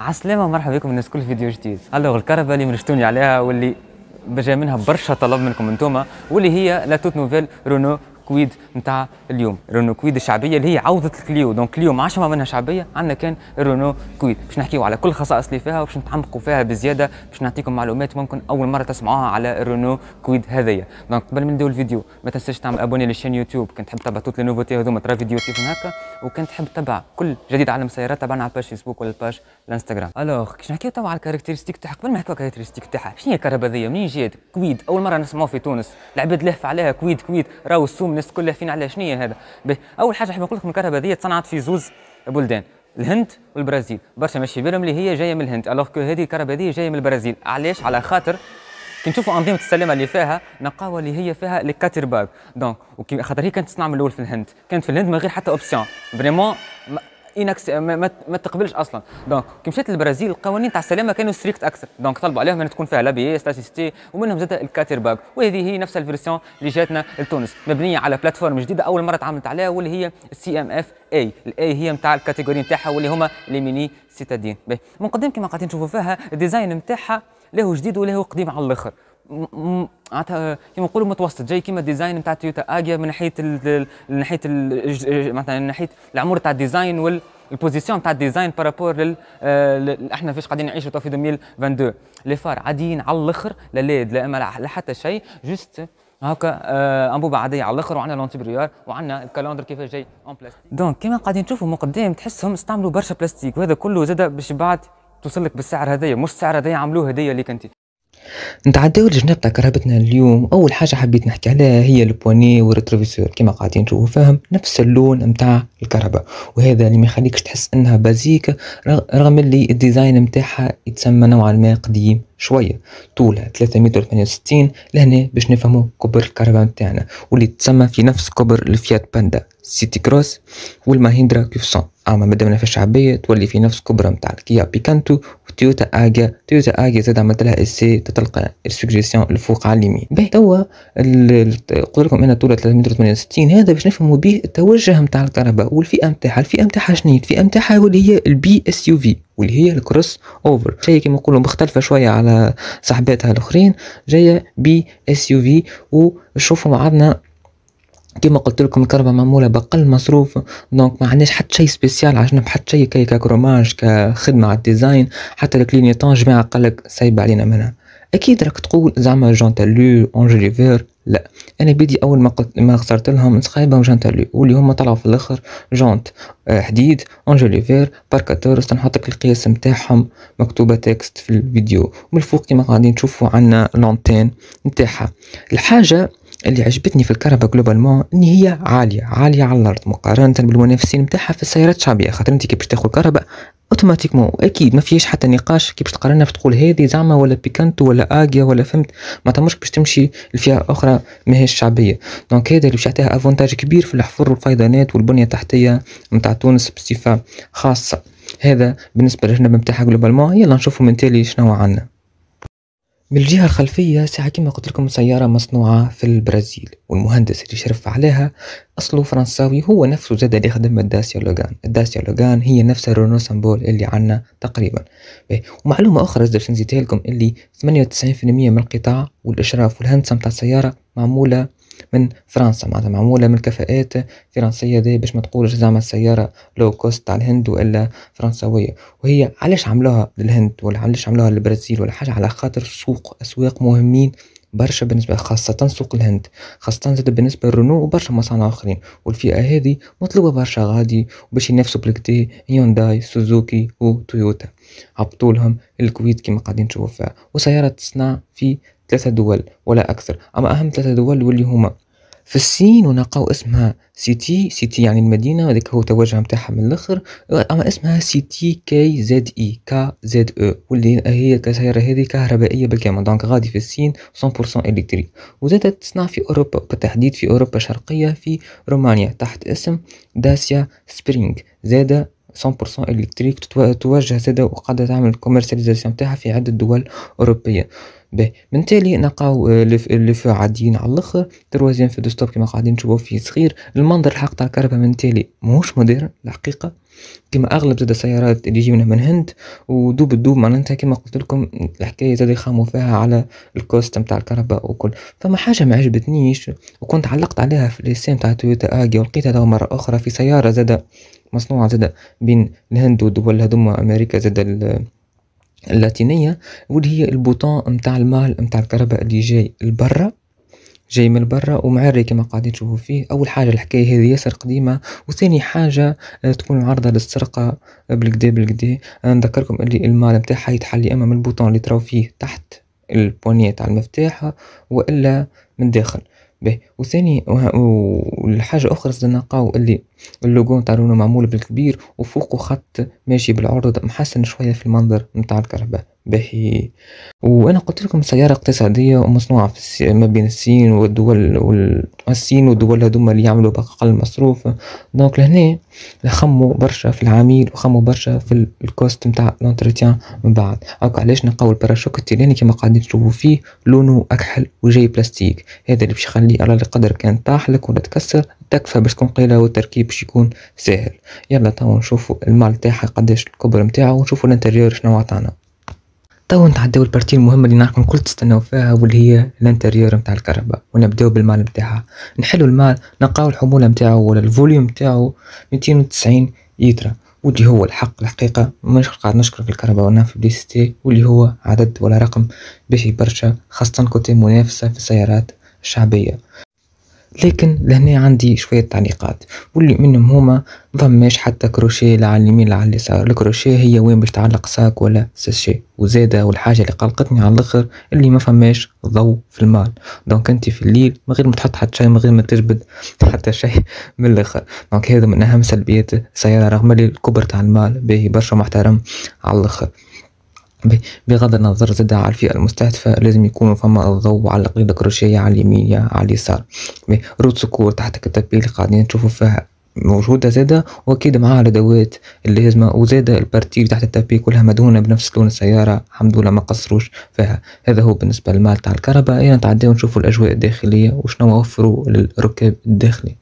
عسلامة مرحبا بكم الناس كل فيديو جديد الوغ الكهرباء اللي مرشتوني عليها واللي بجا منها برشا طلب منكم انتوما واللي هي لا توت نوفيل رونو كويد نتاع اليوم رونو كويد الشعبيه اللي هي عوضه الكليو دونك كليو ما عادش منها شعبيه عندنا كان رونو كويد باش نحكيو على كل الخصائص اللي فيها وباش نتعمقوا فيها بزياده باش نعطيكم معلومات ممكن اول مره تسمعوها على رونو كويد هذايا دونك قبل ما نبداو الفيديو ما تنساش تعمل ابوني للشين يوتيوب كنت تحب تتابع توت لي نوفوتي هذوما ترى فيديو كيف هكا وكان تحب تتابع كل جديد عالم السيارات تبعنا على الباج فيسبوك ولا الباج الانستغرام الوغ كي نحكيو توا على الكاركتيرستيك تاعها قبل ما نحكيو على الكاركتيرستيك تاعها شنو هي الكهرباء منين جات كويد اول مره نسمعوا في تونس العباد لهف عليها كويد كويد راهو السوم الناس كلها فين على شنو هذا اول حاجه نحب نقول لكم الكهرباء هذه تصنعت في زوز بلدان الهند والبرازيل برشا ماشي بالهم اللي هي جايه من الهند الوغ كو هذه الكهرباء هذه جايه من البرازيل علاش على خاطر كي نشوفوا انظمه السلامه اللي فيها نقاوه اللي هي فيها لي كاتر باغ دونك خاطر هي كانت تصنع من الاول في الهند كانت في الهند من غير حتى اوبسيون فريمون اينكس ما, ما تقبلش اصلا دونك كي مشيت للبرازيل القوانين تاع السلامه كانوا ستريكت اكثر دونك طلبوا عليهم ان تكون فيها لابي اس ومنهم زاد الكاتير باغ وهذه هي نفس الفيرسيون اللي جاتنا لتونس مبنيه على بلاتفورم جديده اول مره تعاملت عليها واللي هي السي ام اف اي الاي هي نتاع الكاتيجوري نتاعها واللي هما لي ميني سيتادين من قدام كما قاعدين نشوفوا فيها الديزاين نتاعها له جديد وله قديم على الاخر معناتها كيما نقولوا متوسط جاي كيما الديزاين نتاع تويوتا اجيا من ناحيه من ناحيه معناتها من ناحيه العمر تاع الديزاين وال البوزيسيون تاع الديزاين بارابور آه، لل احنا فاش قاعدين نعيشوا في 2022 لي فار عاديين على الاخر لا ليد لا لا حتى شيء جوست هكا آه انبوبه عاديه على الاخر وعندنا لونتيبريور وعندنا الكالندر كيفاش جاي اون بلاستيك دونك كيما قاعدين نشوفوا من قدام تحسهم استعملوا برشا بلاستيك وهذا كله زاد باش بعد توصل لك بالسعر هذايا مش السعر هذايا عملوه هديه ليك انت نتعداو لجناب تاع كهربتنا اليوم اول حاجه حبيت نحكي عليها هي البوني والريتروفيسور كما قاعدين نشوفوا فاهم نفس اللون نتاع الكهرباء وهذا اللي ما يخليكش تحس انها بازيك رغم اللي الديزاين نتاعها يتسمى نوعا ما قديم شويه طولها 368 لهنا باش نفهموا كبر الكهرباء نتاعنا واللي تسمى في نفس كبر الفيات باندا سيتي كروس والماهندرا كيفسون أما ما دام فيهاش شعبية تولي في نفس كبرى متاع الكيا بيكانتو وتويوتا آجا تويوتا آجا زاد عملت لها إسي تتلقى السوجيسيون الفوق على اليمين باهي توا قلت لكم أنا طولة 368 هذا باش نفهموا به التوجه متاع الكهرباء والفئة متاعها الفئة متاعها شنو الفئة متاعها واللي هي البي اس يو في واللي هي الكروس اوفر جاية كيما نقولوا مختلفة شوية على صاحباتها الأخرين جاية بي اس يو في وشوفوا معنا كيما قلت لكم الكهرباء معموله باقل مصروف دونك ما عندناش حتى شيء سبيسيال عشان حتى شيء كي ككروماج كخدمه على الديزاين حتى الكلينيتون جماعه قالك سايب علينا منها اكيد راك تقول زعما جون تالو اونجليفير لا انا بدي اول ما قلت ما خسرت لهم سخايبهم جون تالو واللي هما طلعوا في الاخر جونت آه، حديد اونجليفير باركاتورس نحط لك القياس نتاعهم مكتوبه تكست في الفيديو ومن الفوق كيما قاعدين تشوفوا عندنا لونتين نتاعها الحاجه اللي عجبتني في الكهرباء جلوبالمون ان هي عاليه عاليه على الارض مقارنه بالمنافسين نتاعها في السيارات الشعبيه خاطر انت كي باش تاخذ كهرباء اوتوماتيكمون اكيد ما فيهاش حتى نقاش كي باش تقارنها باش تقول هذه زعما ولا بيكانتو ولا اجيا ولا فهمت ما تمش باش تمشي لفئه اخرى ماهيش شعبيه دونك هذا اللي باش يعطيها افونتاج كبير في الحفر والفيضانات والبنيه التحتيه نتاع تونس بصفه خاصه هذا بالنسبه للجنب نتاعها جلوبالمون يلا نشوفوا من تالي شنو عندنا بالجهة الخلفية ساعة كما قلت لكم سيارة مصنوعة في البرازيل والمهندس اللي شرف عليها أصله فرنساوي هو نفسه زاد اللي خدم الداسيا لوغان الداسيا لوغان هي نفس الرونو سامبول اللي عنا تقريبا إيه، ومعلومة أخرى زاد باش نزيدها لكم اللي 98% من القطاع والإشراف والهندسة متاع السيارة معمولة من فرنسا معناتها معمولة من الكفاءات فرنسية دي باش ما تقولش زعما السيارة لو كوست تاع الهند وإلا فرنسوية وهي علاش عملوها للهند ولا علاش عملوها للبرازيل ولا حاجة على خاطر سوق أسواق مهمين برشا بالنسبة خاصة سوق الهند خاصة زاد بالنسبة لرونو وبرشا مصانع آخرين والفئة هذه مطلوبة برشا غادي وباش ينافسوا بالكدا هيونداي سوزوكي وتويوتا عبطولهم الكويت كما قاعدين نشوفوا فيها وسيارة تصنع في ثلاثة دول ولا أكثر أما أهم ثلاثة دول واللي هما في الصين ونلقاو اسمها سيتي سيتي يعني المدينة هذاك هو توجه متاعها من الاخر اما اسمها سيتي كي زد اي كا زد او واللي هي السيارة هذه كهربائية بالكامل دونك غادي في الصين 100% الكتريك وزادت تصنع في اوروبا بالتحديد في اوروبا الشرقية في رومانيا تحت اسم داسيا سبرينغ زادة 100% إلكتريك تواجه زادا وقاعدة تعمل الكوميرسياليزاسيون تاعها في عدة دول أوروبية به من تالي نلقاو آه، لي فو عاديين على الاخر تروازيام في دو ستوب كيما قاعدين نشوفو فيه صغير المنظر الحق تاع الكهرباء من تالي موش مدير الحقيقه كما اغلب زاد السيارات اللي جيبنا من هند ودوب الدوب معناتها كما قلت لكم الحكايه زاد يخاموا فيها على الكوست نتاع الكهرباء وكل فما حاجه ما عجبتنيش وكنت علقت عليها في الاسم تاع تويوتا اجي ولقيتها مرة اخرى في سياره زاد مصنوعة زادا بين الهند والدول هذوما أمريكا زادا اللاتينية واللي هي البوطون متاع المال متاع الكهرباء اللي جاي لبرا جاي من برا ومعري كما قاعدين تشوفوا فيه اول حاجه الحكايه هذه ياسر قديمه وثاني حاجه آه، تكون عرضه للسرقه بالكدا بالكدا نذكركم اللي المال نتاعها يتحل يا اما من البوطون اللي تراو فيه تحت البونيه تاع المفتاح والا من الداخل به وثاني والحاجه اخرى نلقاو اللي اللوجو نتاع معمول بالكبير وفوقه خط ماشي بالعرض محسن شويه في المنظر نتاع الكهرباء به وانا قلت لكم سيارة اقتصادية مصنوعة في الس... ما بين الصين والدول وال... الصين والدول هذوما اللي يعملوا باقل المصروف دونك لهنا خموا برشا في العميل وخموا برشا في الكوست نتاع لونترتيان من بعد هاكا علاش نلقاو الباراشوك التيلاني كما قاعدين تشوفوا فيه لونه اكحل وجاي بلاستيك هذا اللي باش يخليه على القدر كان طاح لك ولا تكسر تكفى باش تكون قليله والتركيب باش يكون ساهل يلا تاو نشوفوا المال تاعها قداش الكبر نتاعو ونشوفوا الانتيريور شنو عطانا تو نتعداو البارتي المهمه اللي نراكم الكل تستناو فيها واللي هي الانتيريور نتاع الكهرباء ونبداو بالمال نتاعها نحلو المال نلقاو الحموله نتاعو ولا الفوليوم نتاعو 290 ليترا واللي هو الحق الحقيقة مش قاعد نشكر في الكهرباء في بليستي واللي هو عدد ولا رقم باهي برشا خاصة كوتي منافسة في السيارات الشعبية لكن لهنا عندي شويه تعليقات واللي منهم هما مفماش حتى كروشيه لا على اليمين لا على اليسار الكروشيه هي وين باش تعلق ساك ولا ساشي وزاده والحاجه اللي قلقتني على الاخر اللي ما فماش ضو في المال دونك انت في الليل من غير ما تحط حتى شيء من غير ما تجبد حتى شيء من الاخر دونك هذا من اهم سلبيات السياره رغم اللي الكبر تاع المال باهي برشا محترم على الاخر بغض النظر زاد على الفئة المستهدفة لازم يكون فما الضوء على قيد الكروشية على اليمين يا على اليسار روت سكور تحت كتابي اللي قاعدين تشوفوا فيها موجودة زادة وأكيد معها الأدوات اللازمة وزادة البارتي تحت التابي كلها مدهونة بنفس لون السيارة الحمد لله ما قصروش فيها هذا هو بالنسبة للمال تاع الكهرباء أين نتعداو نشوفوا الأجواء الداخلية وشنو وفروا للركاب الداخلي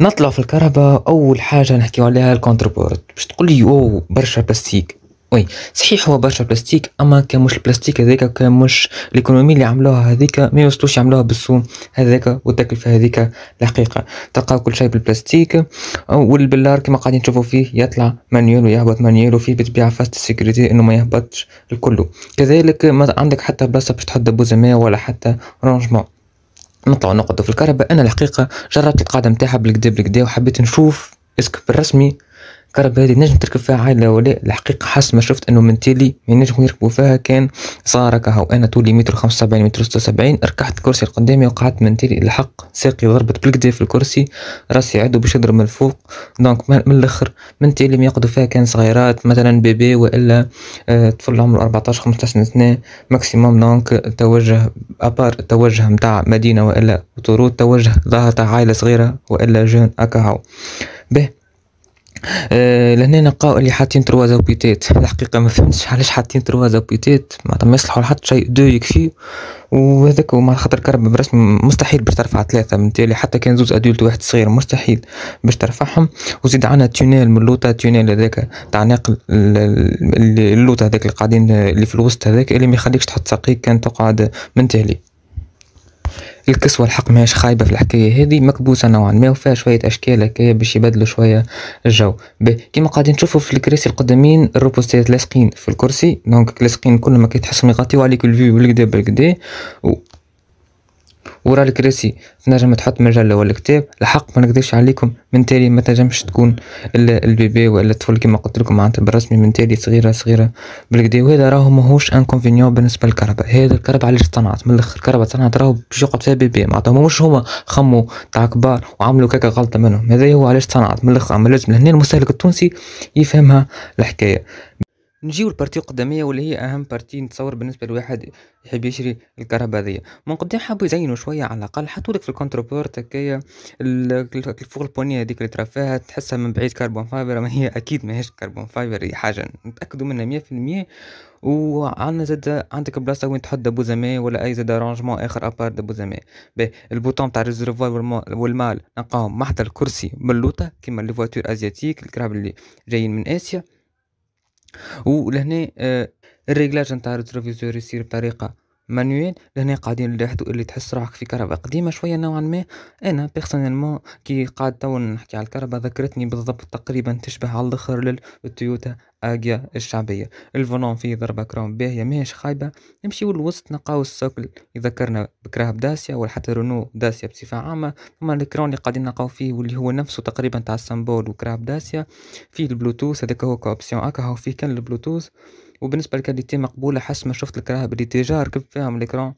نطلع في الكهرباء أول حاجة نحكيو عليها الكونتربورت باش تقولي أوه برشا بلاستيك وي صحيح هو برشا بلاستيك اما كان مش البلاستيك هذاك كان مش الايكونومي اللي عملوها هذيك ما يوصلوش يعملوها بالسوم هذاك والتكلفه هذيك الحقيقه تلقى كل شيء بالبلاستيك والبلار كما قاعدين تشوفوا فيه يطلع مانيول ويهبط مانيول وفيه بالطبيعه فاست سيكوريتي انه ما يهبطش الكل كذلك ما عندك حتى بلاصه باش تحط بوزماء ولا حتى رونجمون نطلع نقعدوا في الكهرباء انا الحقيقه جربت القاعده نتاعها بالكدا بالكدا وحبيت نشوف اسك بالرسمي كرب هذه نجم تركب فيها عائله ولا الحقيقه حس ما شفت انه من تيلي ينجموا يركبوا فيها كان صار كهو انا طولي متر 75 متر 76 ركحت الكرسي القدامي وقعدت من تيلي الحق ساقي ضربت بالكدا في الكرسي راسي عدو باش يضرب من الفوق دونك من الاخر من تيلي ما يقعدوا فيها كان صغيرات مثلا بيبي والا آه، طفل عمره 14 15 سنه ماكسيموم دونك توجه ابار توجه نتاع مدينه والا طرود توجه ظهر تاع عائله صغيره والا جون اكاهو به آه، لهنا نلقاو اللي حاطين تروا زابيتات الحقيقه ما فهمتش علاش حاطين تروا زابيتات معناتها ما يصلحوا لحد شيء دو يكفي وهذاك مع خاطر كرب برسم مستحيل باش ترفع ثلاثه من تالي حتى كان زوز ادولت واحد صغير مستحيل باش ترفعهم وزيد عنا تونيل من اللوطه تونيل هذاك تاع ناقل اللوطه هذاك اللي قاعدين اللي في الوسط هذاك اللي ما يخليكش تحط ساقيك كان تقعد من تالي الكسوة الحق ماهيش خايبة في الحكاية هذه مكبوسة نوعا ما وفيها شوية أشكال هكايا باش يبدلوا شوية الجو كيما قاعدين نشوفوا في الكراسي القدامين الروبوستات لاصقين في الكرسي دونك لاصقين كل ما كي تحسهم يغطيو عليك الفيو بالقدا بالكدا ورا الكراسي تنجم تحط مجله ولا كتاب الحق ما نكذبش عليكم من تالي ما تنجمش تكون البيبي ولا الطفل كما قلت لكم معناتها بالرسمي من تالي صغيره صغيره بالكدا وهذا راهو ماهوش انكونفينيون بالنسبه للكهرباء هذا الكهرباء علاش صنعت من الاخر الكهرباء صنعت راهو باش يقعد فيها بيبي معناتها مش هما خموا تاع كبار وعملوا كاكا غلطه منهم هذا هو علاش صنعت من الاخر اما لازم لهنا المستهلك التونسي يفهمها الحكايه نجيو للبارتي القداميه واللي هي اهم بارتي نتصور بالنسبه لواحد يحب يشري الكهرباء هذيا من قدام حابو يزينوا شويه على الاقل حطوا لك في الكونتروبورت هكايا فوق البونيه هذيك اللي ترى فيها تحسها من بعيد كربون فايبر ما هي اكيد ماهيش كربون فايبر هي حاجه نتاكدوا منها مية في المية وعندنا زاد عندك بلاصه وين تحط دابو زامي ولا اي زاد ارانجمون اخر ابار دابو زامي باهي البوطون تاع الريزرفوار والمال نلقاهم محضر الكرسي ملوطه كيما لي فواتور ازياتيك الكراب اللي جايين من اسيا ولهنا آه، الريجلاج نتاع الريتروفيزور يصير بطريقه مانويل لهنا قاعدين لوحدو اللي تحس روحك في كهرباء قديمة شوية نوعا ما أنا بيرسونيلمون كي قاعد تو نحكي على الكهرباء ذكرتني بالضبط تقريبا تشبه على الآخر للتويوتا اجيا الشعبيه الفولون فيه ضربه كروم باهيه ماهيش خايبه نمشيو للوسط نلقاو السوكل يذكرنا بكراهب داسيا ولا حتى رونو داسيا بصفه عامه فما الكرون اللي قاعدين نلقاو فيه واللي هو نفسه تقريبا تاع السامبول وكراهب داسيا فيه البلوتوث هذاك هو كوبسيون أكا هو فيه كان البلوتوث وبالنسبه للكاليتي مقبوله حسب ما شفت الكراهه بلي ديجا ركبت فيها من الاكران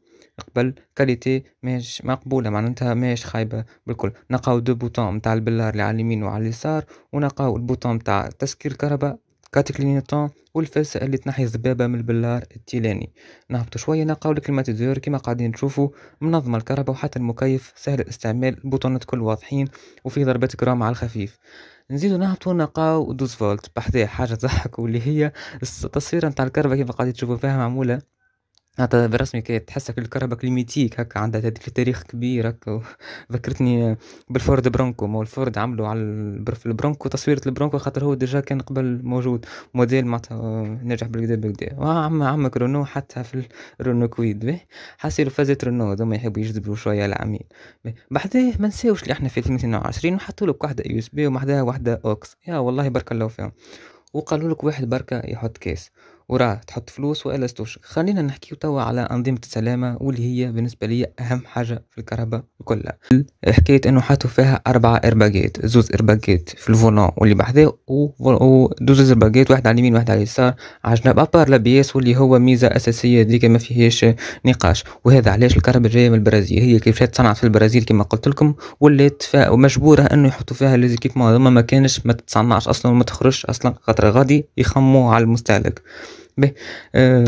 قبل كاليتي ماهيش مقبوله معناتها ماهيش خايبه بالكل نلقاو دو بوتون نتاع البلار اللي على اليمين وعلى اليسار ونلقاو البوتون نتاع تسكير الكهرباء كاتكلينيطون والفاسة اللي تنحي الزبابة من البلار التيلاني نهبطوا شوية نلقاو الكلمات الزيور كما قاعدين تشوفوا منظمة الكهرباء وحتى المكيف سهل الاستعمال البطونات كل واضحين وفيه ضربات كرام على الخفيف نزيدو نهبطو نلقاو دوز فولت بحذاه حاجة تضحك واللي هي التصويرة نتاع الكهرباء كيما قاعدين تشوفوا فيها معمولة انت برسمي كي تحسك الكهرباء كليميتيك هكا عندها تذكر تاريخ كبير هكا ذكرتني بالفورد برونكو مو الفورد عملوا على البرف البرونكو تصويرة البرونكو خاطر هو ديجا كان قبل موجود موديل معناتها نجح بالكدا بالكدا وعم عمك رونو حتى في الرونو كويد به حاسيلو فازة رونو هذوما يحبوا يجذبوا شوية العميل بعديه ما نساوش اللي احنا في 2022 وحطوا لك واحدة يو اس بي ومعدها واحدة اوكس يا والله بارك الله فيهم وقالوا لك واحد بركة يحط كيس وراه تحط فلوس والا ستوش خلينا نحكيو توا على أنظمة السلامة واللي هي بالنسبة لي أهم حاجة في الكهرباء كلها حكاية أنه حاطوا فيها اربع إرباجات زوز إرباجات في الفولون واللي بحذاه ودوز إرباجات واحد على اليمين واحد على اليسار على جناب أبار لابياس واللي هو ميزة أساسية ذيك ما فيهاش نقاش وهذا علاش الكهرباء جاية من البرازيل هي كيف صنعت في البرازيل كما قلت لكم ولات مجبورة أنه يحطوا فيها ليزيكيبمون ما كانش ما تصنعش أصلا وما تخرجش أصلا خاطر غادي يخموا على المستهلك به آه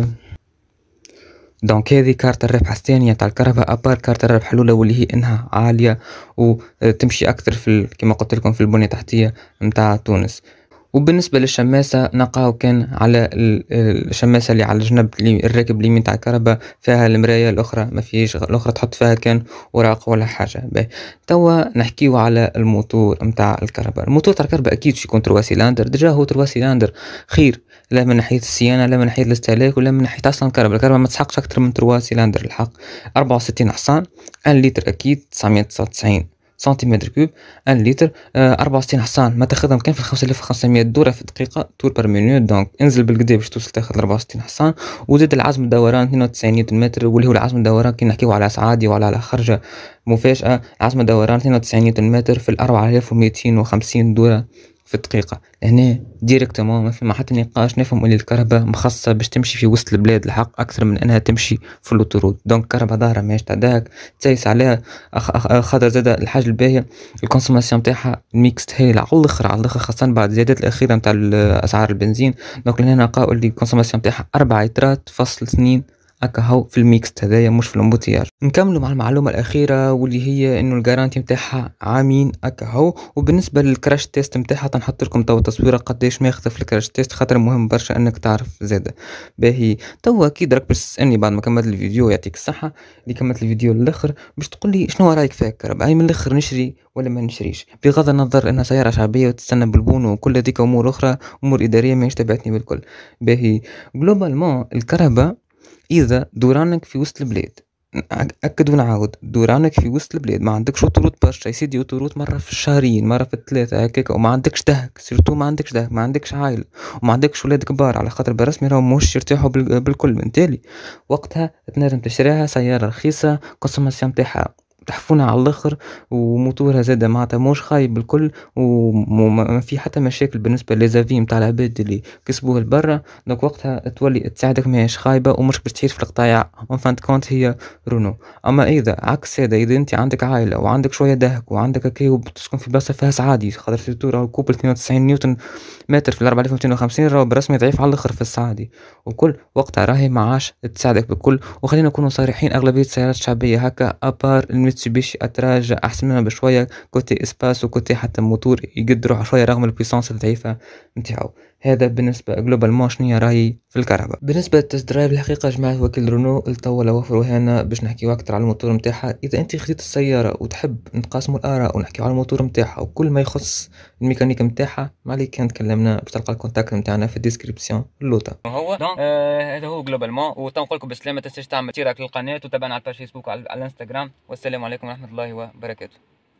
دونك هذه كارت الربح الثانيه تاع الكهرباء ابار كارت الربح الاولى واللي هي انها عاليه وتمشي اكثر في كما قلت لكم في البنيه التحتيه نتاع تونس وبالنسبه للشماسه نلقاو كان على الشماسه اللي على الجنب الراكب اليمين تاع الكهرباء فيها المرايه الاخرى ما فيهش الاخرى تحط فيها كان اوراق ولا حاجه باهي توا نحكيو على الموتور نتاع الكهرباء الموتور تاع الكهرباء اكيد شي يكون تروا سيلندر ديجا هو تروا سيلندر خير لا من ناحيه الصيانه لا من ناحيه الاستهلاك ولا من ناحيه اصلا الكهرباء الكهرباء ما تسحقش اكثر من تروا سيلندر الحق أربعة وستين حصان أن لتر اكيد تسعمية تسعة وتسعين سنتيمتر كوب أن لتر آه، أربعة وستين حصان ما تاخذهم كان في وخمسمية دوره في دقيقه تور بار مينوت دونك انزل بالقدا باش توصل تاخذ أربعة وستين حصان وزاد العزم الدوران اثنين وتسعين نيوتن متر واللي هو العزم الدوران كي نحكيو على سعادي وعلى على خرجه مفاجاه عزم الدوران وتسعين نيوتن متر في وميتين وخمسين دوره في الدقيقة هنا ديريكتومون ما فما حتى نقاش نفهم اللي الكهرباء مخصصة باش تمشي في وسط البلاد الحق أكثر من أنها تمشي في اللوتورود دونك الكهرباء ظاهرة ماهيش تعداك تسيس عليها خاطر زاد الحاجة الباهية الكونسوماسيون تاعها ميكست هايلة على الآخر على الآخر خاصة بعد الزيادات الأخيرة نتاع أسعار البنزين دونك لهنا نلقاو اللي الكونسوماسيون تاعها أربعة لترات فصل سنين هكا هو في الميكست هذايا مش في الامبوتياج نكملوا مع المعلومه الاخيره واللي هي انه الجارانتي نتاعها عامين هكا هو وبالنسبه للكراش تيست نتاعها تنحط لكم تو تصويره قداش ماخذه في الكراش تيست خاطر مهم برشا انك تعرف زاده باهي تو اكيد راك باش تسالني بعد ما كملت الفيديو يعطيك الصحه اللي كملت الفيديو للاخر باش تقول لي شنو رايك في هكا من الاخر نشري ولا ما نشريش بغض النظر انها سياره شعبيه وتستنى بالبون وكل هذيك امور اخرى امور اداريه ماهيش تبعتني بالكل باهي جلوبالمون الكهرباء اذا دورانك في وسط البلاد اكد ونعاود دورانك في وسط البلاد ما عندكش طرود برشا يا سيدي طرود مره في الشهرين مره في الثلاثه هكاك وما عندكش دهك سيرتو ما عندكش دهك ما عندكش عائله وما عندكش ولاد كبار على خاطر بالرسمي راهم مش يرتاحوا بالكل من تالي وقتها تنجم تشريها سياره رخيصه قسم نتاعها تحفونها على الاخر وموتورها زادا معناتها موش خايب بالكل وما في حتى مشاكل بالنسبه لزافي نتاع العباد اللي كسبوه لبرا دونك وقتها تولي تساعدك ماهيش خايبه ومش باش تعيش في القطايع اون فان كونت هي رونو اما اذا عكس هذا اذا انت عندك عائله وعندك شويه دهك وعندك كي وبتسكن في بلاصه فيها سعادي خاطر في راهو كوبل 92 نيوتن متر في 4250 راهو برسمي ضعيف على الاخر في السعادي وكل وقتها راهي معاش تساعدك بالكل وخلينا نكونوا صريحين اغلبيه السيارات الشعبيه هكا ابار ميتسوبيشي اتراج احسن منها بشويه كوتي اسباس وكوتي حتى موتور يقدروا شويه رغم البيسونس الضعيفه نتاعو هذا بالنسبة جلوبال موشن يا راي في الكهرباء بالنسبة للتست درايف الحقيقة جماعة وكيل رونو التو ولا وفروا هنا باش نحكيو أكثر على الموتور نتاعها إذا أنت خديت السيارة وتحب نتقاسموا الآراء ونحكيو على الموتور نتاعها وكل ما يخص الميكانيك نتاعها ما عليك كان تكلمنا باش تلقى الكونتاكت نتاعنا في الديسكريبسيون اللوطة هو آه، هذا هو جلوبال مون نقول لكم بالسلامة تنساش تعمل اشتراك للقناة وتابعنا على الفيسبوك فيسبوك وعلى الانستغرام والسلام عليكم ورحمة الله وبركاته